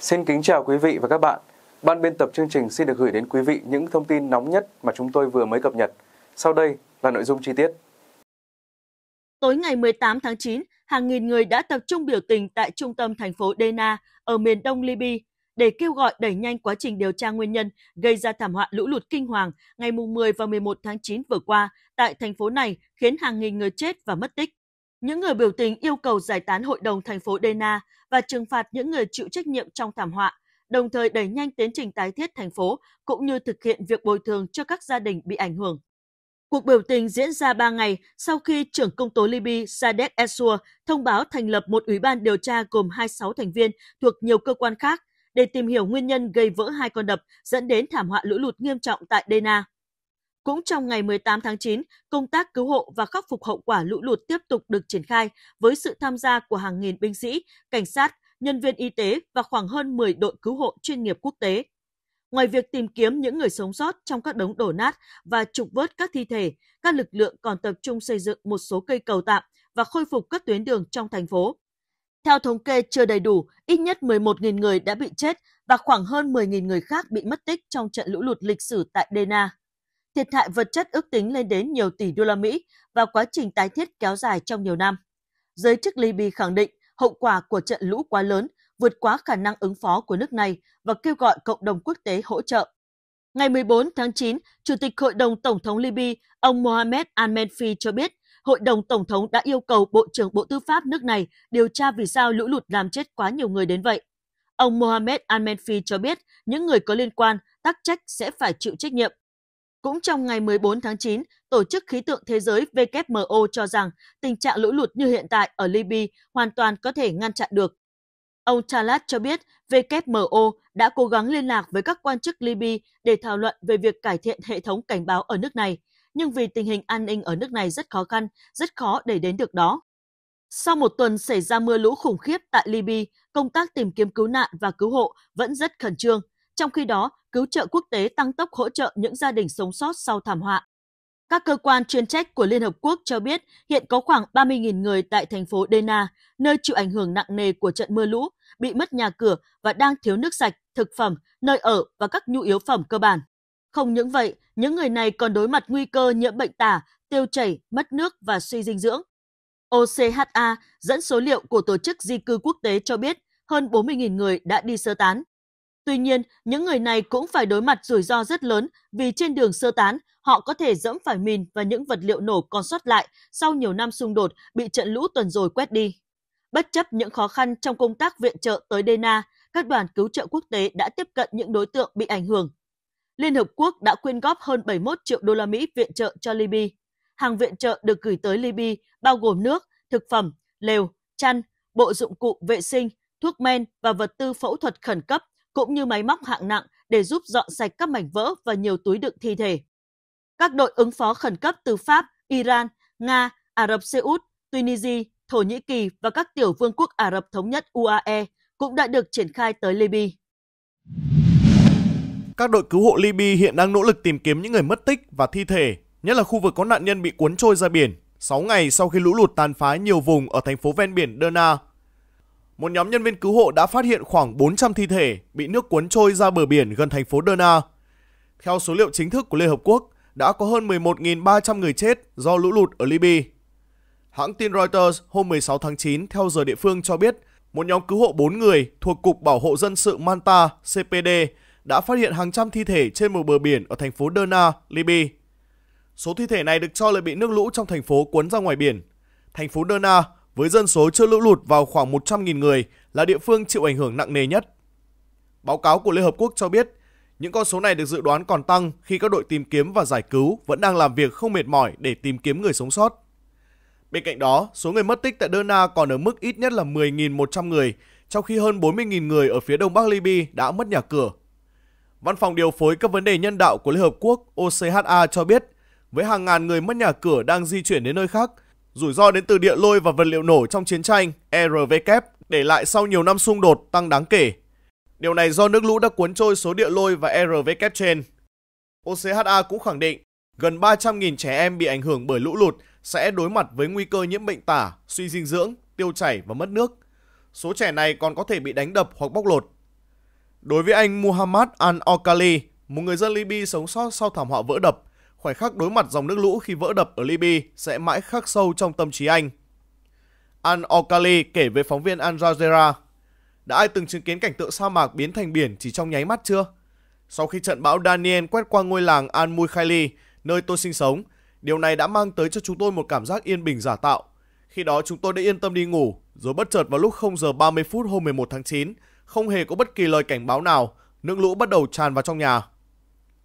Xin kính chào quý vị và các bạn. Ban biên tập chương trình xin được gửi đến quý vị những thông tin nóng nhất mà chúng tôi vừa mới cập nhật. Sau đây là nội dung chi tiết. Tối ngày 18 tháng 9, hàng nghìn người đã tập trung biểu tình tại trung tâm thành phố Dena ở miền đông Libya để kêu gọi đẩy nhanh quá trình điều tra nguyên nhân gây ra thảm họa lũ lụt kinh hoàng ngày 10 và 11 tháng 9 vừa qua tại thành phố này khiến hàng nghìn người chết và mất tích. Những người biểu tình yêu cầu giải tán hội đồng thành phố Dena và trừng phạt những người chịu trách nhiệm trong thảm họa, đồng thời đẩy nhanh tiến trình tái thiết thành phố cũng như thực hiện việc bồi thường cho các gia đình bị ảnh hưởng. Cuộc biểu tình diễn ra 3 ngày sau khi trưởng công tố Libya Sadek Essua thông báo thành lập một ủy ban điều tra gồm 26 thành viên thuộc nhiều cơ quan khác để tìm hiểu nguyên nhân gây vỡ hai con đập dẫn đến thảm họa lũ lụt nghiêm trọng tại Dena. Cũng trong ngày 18 tháng 9, công tác cứu hộ và khắc phục hậu quả lũ lụt tiếp tục được triển khai với sự tham gia của hàng nghìn binh sĩ, cảnh sát, nhân viên y tế và khoảng hơn 10 đội cứu hộ chuyên nghiệp quốc tế. Ngoài việc tìm kiếm những người sống sót trong các đống đổ nát và trục vớt các thi thể, các lực lượng còn tập trung xây dựng một số cây cầu tạm và khôi phục các tuyến đường trong thành phố. Theo thống kê chưa đầy đủ, ít nhất 11.000 người đã bị chết và khoảng hơn 10.000 người khác bị mất tích trong trận lũ lụt lịch sử tại Dena thiệt hại vật chất ước tính lên đến nhiều tỷ đô la Mỹ và quá trình tái thiết kéo dài trong nhiều năm. Giới chức Libya khẳng định hậu quả của trận lũ quá lớn vượt quá khả năng ứng phó của nước này và kêu gọi cộng đồng quốc tế hỗ trợ. Ngày 14 tháng 9, Chủ tịch Hội đồng Tổng thống Libya, ông Mohamed Al-Menfi cho biết, Hội đồng Tổng thống đã yêu cầu Bộ trưởng Bộ Tư pháp nước này điều tra vì sao lũ lụt làm chết quá nhiều người đến vậy. Ông Mohamed Al-Menfi cho biết những người có liên quan, tắc trách sẽ phải chịu trách nhiệm. Cũng trong ngày 14 tháng 9, Tổ chức Khí tượng Thế giới WMO cho rằng tình trạng lũ lụt như hiện tại ở Libya hoàn toàn có thể ngăn chặn được. Ông Talat cho biết WMO đã cố gắng liên lạc với các quan chức Libya để thảo luận về việc cải thiện hệ thống cảnh báo ở nước này, nhưng vì tình hình an ninh ở nước này rất khó khăn, rất khó để đến được đó. Sau một tuần xảy ra mưa lũ khủng khiếp tại Libya, công tác tìm kiếm cứu nạn và cứu hộ vẫn rất khẩn trương. Trong khi đó, cứu trợ quốc tế tăng tốc hỗ trợ những gia đình sống sót sau thảm họa. Các cơ quan chuyên trách của Liên Hợp Quốc cho biết hiện có khoảng 30.000 người tại thành phố Dena, nơi chịu ảnh hưởng nặng nề của trận mưa lũ, bị mất nhà cửa và đang thiếu nước sạch, thực phẩm, nơi ở và các nhu yếu phẩm cơ bản. Không những vậy, những người này còn đối mặt nguy cơ nhiễm bệnh tả, tiêu chảy, mất nước và suy dinh dưỡng. OCHA dẫn số liệu của Tổ chức Di cư Quốc tế cho biết hơn 40.000 người đã đi sơ tán. Tuy nhiên, những người này cũng phải đối mặt rủi ro rất lớn vì trên đường sơ tán, họ có thể dẫm phải mìn và những vật liệu nổ còn sót lại sau nhiều năm xung đột bị trận lũ tuần rồi quét đi. Bất chấp những khó khăn trong công tác viện trợ tới Dena, các đoàn cứu trợ quốc tế đã tiếp cận những đối tượng bị ảnh hưởng. Liên Hợp Quốc đã quyên góp hơn 71 triệu đô la Mỹ viện trợ cho Libya. Hàng viện trợ được gửi tới Libya bao gồm nước, thực phẩm, lều, chăn, bộ dụng cụ vệ sinh, thuốc men và vật tư phẫu thuật khẩn cấp cũng như máy móc hạng nặng để giúp dọn sạch các mảnh vỡ và nhiều túi đựng thi thể. Các đội ứng phó khẩn cấp từ Pháp, Iran, Nga, Ả Rập Xê Út, Tunisia, Thổ Nhĩ Kỳ và các tiểu vương quốc Ả Rập Thống nhất UAE cũng đã được triển khai tới Libya. Các đội cứu hộ Libya hiện đang nỗ lực tìm kiếm những người mất tích và thi thể, nhất là khu vực có nạn nhân bị cuốn trôi ra biển. 6 ngày sau khi lũ lụt tàn phá nhiều vùng ở thành phố ven biển Derna một nhóm nhân viên cứu hộ đã phát hiện khoảng 400 thi thể bị nước cuốn trôi ra bờ biển gần thành phố Derna. Theo số liệu chính thức của Liên Hợp Quốc, đã có hơn 11.300 người chết do lũ lụt ở Libya. Hãng tin Reuters hôm 16 tháng 9 theo giờ địa phương cho biết một nhóm cứu hộ 4 người thuộc Cục Bảo hộ Dân sự Manta CPD đã phát hiện hàng trăm thi thể trên một bờ biển ở thành phố Derna, Libya. Số thi thể này được cho là bị nước lũ trong thành phố cuốn ra ngoài biển. Thành phố Derna với dân số chưa lũ lụt vào khoảng 100.000 người là địa phương chịu ảnh hưởng nặng nề nhất. Báo cáo của Liên Hợp Quốc cho biết, những con số này được dự đoán còn tăng khi các đội tìm kiếm và giải cứu vẫn đang làm việc không mệt mỏi để tìm kiếm người sống sót. Bên cạnh đó, số người mất tích tại Derna còn ở mức ít nhất là 10.100 người, trong khi hơn 40.000 người ở phía đông bắc Libya đã mất nhà cửa. Văn phòng điều phối các vấn đề nhân đạo của Liên Hợp Quốc OCHA cho biết, với hàng ngàn người mất nhà cửa đang di chuyển đến nơi khác – Rủi ro đến từ địa lôi và vật liệu nổ trong chiến tranh RVK để lại sau nhiều năm xung đột tăng đáng kể. Điều này do nước lũ đã cuốn trôi số địa lôi và RVK trên. OCHA cũng khẳng định gần 300.000 trẻ em bị ảnh hưởng bởi lũ lụt sẽ đối mặt với nguy cơ nhiễm bệnh tả, suy dinh dưỡng, tiêu chảy và mất nước. Số trẻ này còn có thể bị đánh đập hoặc bóc lột. Đối với anh Muhammad Al-Okali, một người dân Libya sống sót sau thảm họa vỡ đập, khoảnh khắc đối mặt dòng nước lũ khi vỡ đập ở Libya sẽ mãi khắc sâu trong tâm trí anh. Al Okali kể với phóng viên Al Jazeera, đã ai từng chứng kiến cảnh tượng sa mạc biến thành biển chỉ trong nháy mắt chưa? Sau khi trận bão Daniel quét qua ngôi làng Al Mukhaili, nơi tôi sinh sống, điều này đã mang tới cho chúng tôi một cảm giác yên bình giả tạo. Khi đó chúng tôi đã yên tâm đi ngủ, rồi bất chợt vào lúc 0 giờ 30 phút hôm 11 tháng 9, không hề có bất kỳ lời cảnh báo nào, nước lũ bắt đầu tràn vào trong nhà.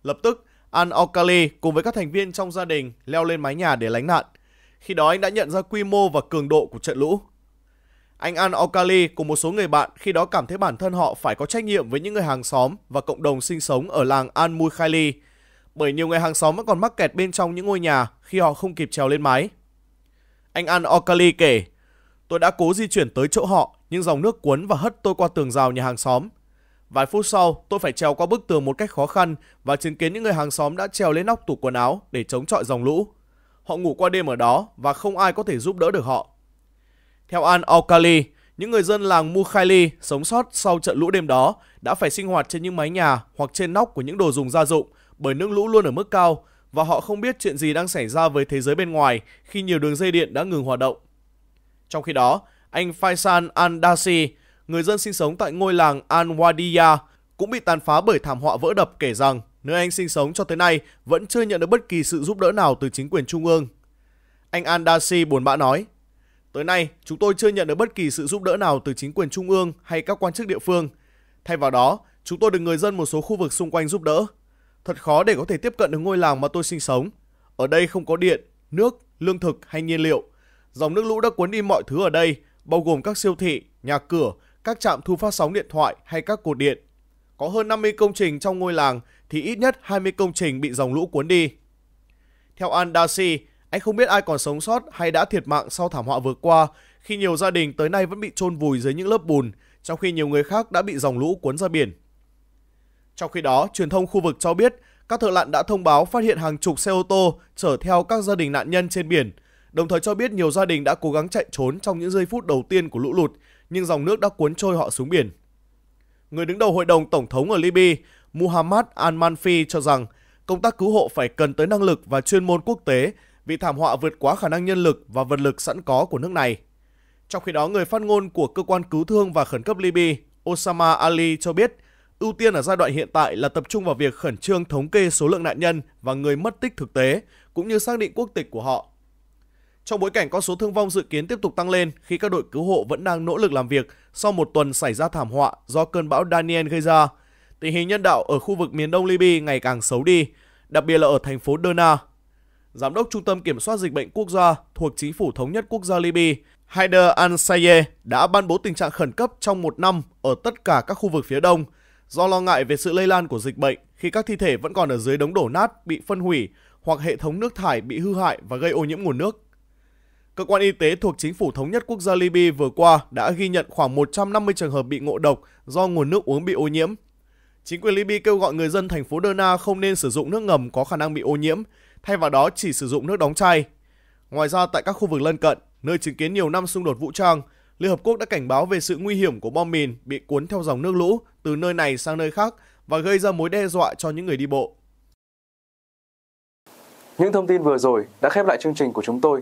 Lập tức, Al Okali cùng với các thành viên trong gia đình leo lên mái nhà để lánh nạn. Khi đó anh đã nhận ra quy mô và cường độ của trận lũ. Anh Al Okali cùng một số người bạn khi đó cảm thấy bản thân họ phải có trách nhiệm với những người hàng xóm và cộng đồng sinh sống ở làng Al Mukhaili, bởi nhiều người hàng xóm vẫn còn mắc kẹt bên trong những ngôi nhà khi họ không kịp trèo lên mái. Anh Al Okali kể, tôi đã cố di chuyển tới chỗ họ nhưng dòng nước cuốn và hất tôi qua tường rào nhà hàng xóm Vài phút sau, tôi phải trèo qua bức tường một cách khó khăn và chứng kiến những người hàng xóm đã trèo lên nóc tủ quần áo để chống chọi dòng lũ. Họ ngủ qua đêm ở đó và không ai có thể giúp đỡ được họ. Theo An Okali, những người dân làng Mukhaili sống sót sau trận lũ đêm đó đã phải sinh hoạt trên những mái nhà hoặc trên nóc của những đồ dùng gia dụng bởi nước lũ luôn ở mức cao và họ không biết chuyện gì đang xảy ra với thế giới bên ngoài khi nhiều đường dây điện đã ngừng hoạt động. Trong khi đó, anh Faisal Andasi, người dân sinh sống tại ngôi làng Anwadiya cũng bị tàn phá bởi thảm họa vỡ đập kể rằng nơi anh sinh sống cho tới nay vẫn chưa nhận được bất kỳ sự giúp đỡ nào từ chính quyền trung ương. Anh Andasi buồn bã nói, Tới nay, chúng tôi chưa nhận được bất kỳ sự giúp đỡ nào từ chính quyền trung ương hay các quan chức địa phương. Thay vào đó, chúng tôi được người dân một số khu vực xung quanh giúp đỡ. Thật khó để có thể tiếp cận được ngôi làng mà tôi sinh sống. Ở đây không có điện, nước, lương thực hay nhiên liệu. Dòng nước lũ đã cuốn đi mọi thứ ở đây, bao gồm các siêu thị, nhà cửa các trạm thu phát sóng điện thoại hay các cột điện. Có hơn 50 công trình trong ngôi làng thì ít nhất 20 công trình bị dòng lũ cuốn đi. Theo Andasi, anh không biết ai còn sống sót hay đã thiệt mạng sau thảm họa vừa qua khi nhiều gia đình tới nay vẫn bị chôn vùi dưới những lớp bùn, trong khi nhiều người khác đã bị dòng lũ cuốn ra biển. Trong khi đó, truyền thông khu vực cho biết các thợ lặn đã thông báo phát hiện hàng chục xe ô tô chở theo các gia đình nạn nhân trên biển, đồng thời cho biết nhiều gia đình đã cố gắng chạy trốn trong những giây phút đầu tiên của lũ lụt nhưng dòng nước đã cuốn trôi họ xuống biển. Người đứng đầu hội đồng tổng thống ở Libya, Muhammad al-Manfi cho rằng công tác cứu hộ phải cần tới năng lực và chuyên môn quốc tế vì thảm họa vượt quá khả năng nhân lực và vật lực sẵn có của nước này. Trong khi đó, người phát ngôn của cơ quan cứu thương và khẩn cấp Libya, Osama Ali cho biết, ưu tiên ở giai đoạn hiện tại là tập trung vào việc khẩn trương thống kê số lượng nạn nhân và người mất tích thực tế, cũng như xác định quốc tịch của họ trong bối cảnh con số thương vong dự kiến tiếp tục tăng lên khi các đội cứu hộ vẫn đang nỗ lực làm việc sau một tuần xảy ra thảm họa do cơn bão Daniel gây ra, tình hình nhân đạo ở khu vực miền đông Libya ngày càng xấu đi, đặc biệt là ở thành phố Derna. Giám đốc Trung tâm Kiểm soát Dịch bệnh Quốc gia thuộc Chính phủ Thống nhất Quốc gia Libya Haider al-Sayeh đã ban bố tình trạng khẩn cấp trong một năm ở tất cả các khu vực phía đông do lo ngại về sự lây lan của dịch bệnh khi các thi thể vẫn còn ở dưới đống đổ nát bị phân hủy hoặc hệ thống nước thải bị hư hại và gây ô nhiễm nguồn nước. Cơ quan y tế thuộc chính phủ thống nhất quốc gia Libya vừa qua đã ghi nhận khoảng 150 trường hợp bị ngộ độc do nguồn nước uống bị ô nhiễm. Chính quyền Libya kêu gọi người dân thành phố Derna không nên sử dụng nước ngầm có khả năng bị ô nhiễm, thay vào đó chỉ sử dụng nước đóng chai. Ngoài ra tại các khu vực lân cận, nơi chứng kiến nhiều năm xung đột vũ trang, Liên Hợp Quốc đã cảnh báo về sự nguy hiểm của bom mìn bị cuốn theo dòng nước lũ từ nơi này sang nơi khác và gây ra mối đe dọa cho những người đi bộ. Những thông tin vừa rồi đã khép lại chương trình của chúng tôi.